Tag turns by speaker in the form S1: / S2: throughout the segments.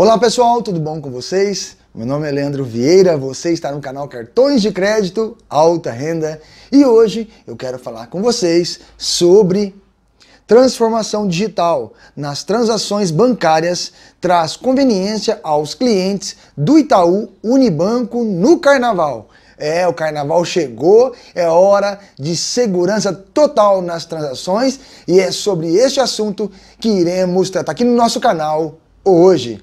S1: Olá pessoal, tudo bom com vocês? Meu nome é Leandro Vieira, você está no canal Cartões de Crédito Alta Renda e hoje eu quero falar com vocês sobre transformação digital nas transações bancárias traz conveniência aos clientes do Itaú Unibanco no Carnaval. É, o carnaval chegou, é hora de segurança total nas transações e é sobre este assunto que iremos tratar aqui no nosso canal hoje.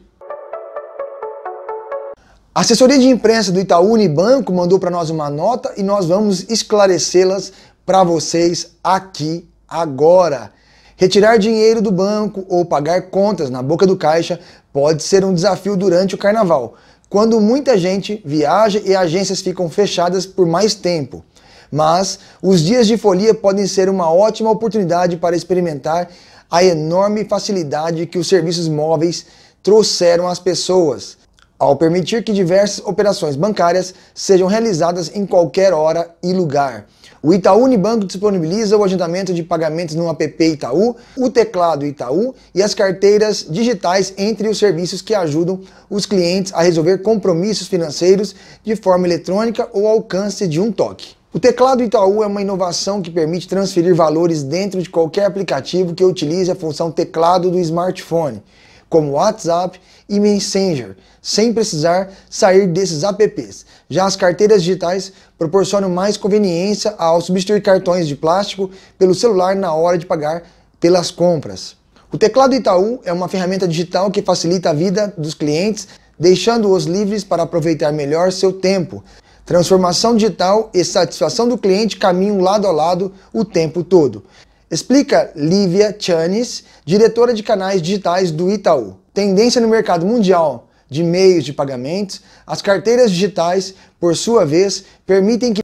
S1: A assessoria de imprensa do Itaú Unibanco mandou para nós uma nota e nós vamos esclarecê-las para vocês aqui agora. Retirar dinheiro do banco ou pagar contas na boca do caixa pode ser um desafio durante o carnaval, quando muita gente viaja e agências ficam fechadas por mais tempo. Mas os dias de folia podem ser uma ótima oportunidade para experimentar a enorme facilidade que os serviços móveis trouxeram às pessoas ao permitir que diversas operações bancárias sejam realizadas em qualquer hora e lugar. O Itaú Unibanco disponibiliza o agendamento de pagamentos no app Itaú, o teclado Itaú e as carteiras digitais entre os serviços que ajudam os clientes a resolver compromissos financeiros de forma eletrônica ou alcance de um toque. O teclado Itaú é uma inovação que permite transferir valores dentro de qualquer aplicativo que utilize a função teclado do smartphone como WhatsApp e Messenger, sem precisar sair desses apps. Já as carteiras digitais proporcionam mais conveniência ao substituir cartões de plástico pelo celular na hora de pagar pelas compras. O teclado Itaú é uma ferramenta digital que facilita a vida dos clientes, deixando-os livres para aproveitar melhor seu tempo. Transformação digital e satisfação do cliente caminham lado a lado o tempo todo. Explica Lívia Chanes, diretora de canais digitais do Itaú. Tendência no mercado mundial de meios de pagamentos, as carteiras digitais, por sua vez, permitem que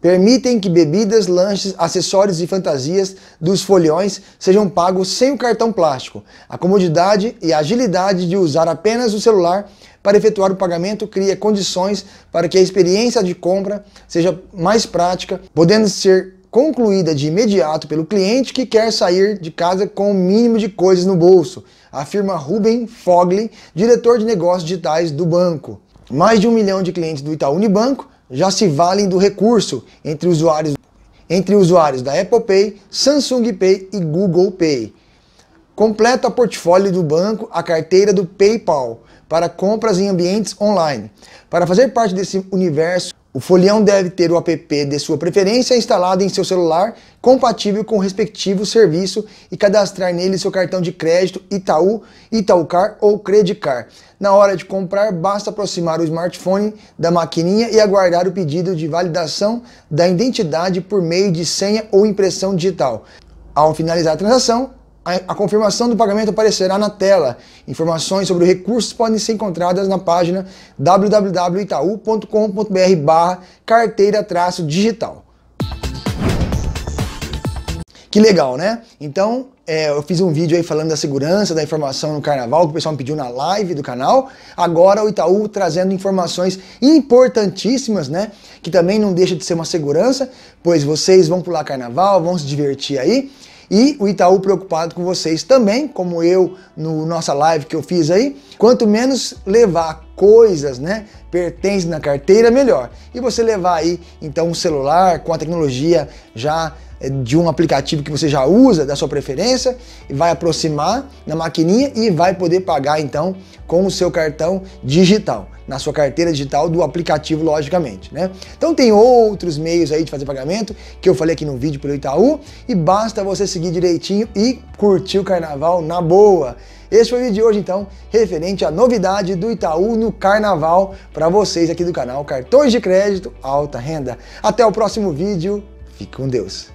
S1: permitem que bebidas, lanches, acessórios e fantasias dos foliões sejam pagos sem o cartão plástico. A comodidade e a agilidade de usar apenas o celular para efetuar o pagamento cria condições para que a experiência de compra seja mais prática, podendo ser concluída de imediato pelo cliente que quer sair de casa com o mínimo de coisas no bolso, afirma Ruben Fogli, diretor de negócios digitais do banco. Mais de um milhão de clientes do Itaú Unibanco já se valem do recurso entre usuários, entre usuários da Apple Pay, Samsung Pay e Google Pay. Completa o portfólio do banco a carteira do PayPal para compras em ambientes online. Para fazer parte desse universo o folião deve ter o app de sua preferência instalado em seu celular, compatível com o respectivo serviço e cadastrar nele seu cartão de crédito Itaú, Itaúcar ou Credicar. Na hora de comprar, basta aproximar o smartphone da maquininha e aguardar o pedido de validação da identidade por meio de senha ou impressão digital. Ao finalizar a transação, a confirmação do pagamento aparecerá na tela. Informações sobre recursos podem ser encontradas na página www.itaú.com.br barra carteira-digital. Que legal, né? Então, é, eu fiz um vídeo aí falando da segurança, da informação no carnaval, que o pessoal me pediu na live do canal. Agora o Itaú trazendo informações importantíssimas, né? Que também não deixa de ser uma segurança, pois vocês vão pular carnaval, vão se divertir aí. E o Itaú preocupado com vocês também, como eu no nossa live que eu fiz aí, quanto menos levar coisas, né, pertencem na carteira, melhor. E você levar aí, então, um celular com a tecnologia já eh, de um aplicativo que você já usa da sua preferência, e vai aproximar na maquininha e vai poder pagar então com o seu cartão digital, na sua carteira digital do aplicativo, logicamente, né? Então tem outros meios aí de fazer pagamento que eu falei aqui no vídeo pelo Itaú e basta você seguir direitinho e curtir o carnaval na boa. Esse foi o vídeo de hoje, então, referente à novidade do Itaú no Carnaval para vocês aqui do canal Cartões de Crédito Alta Renda. Até o próximo vídeo, fique com Deus!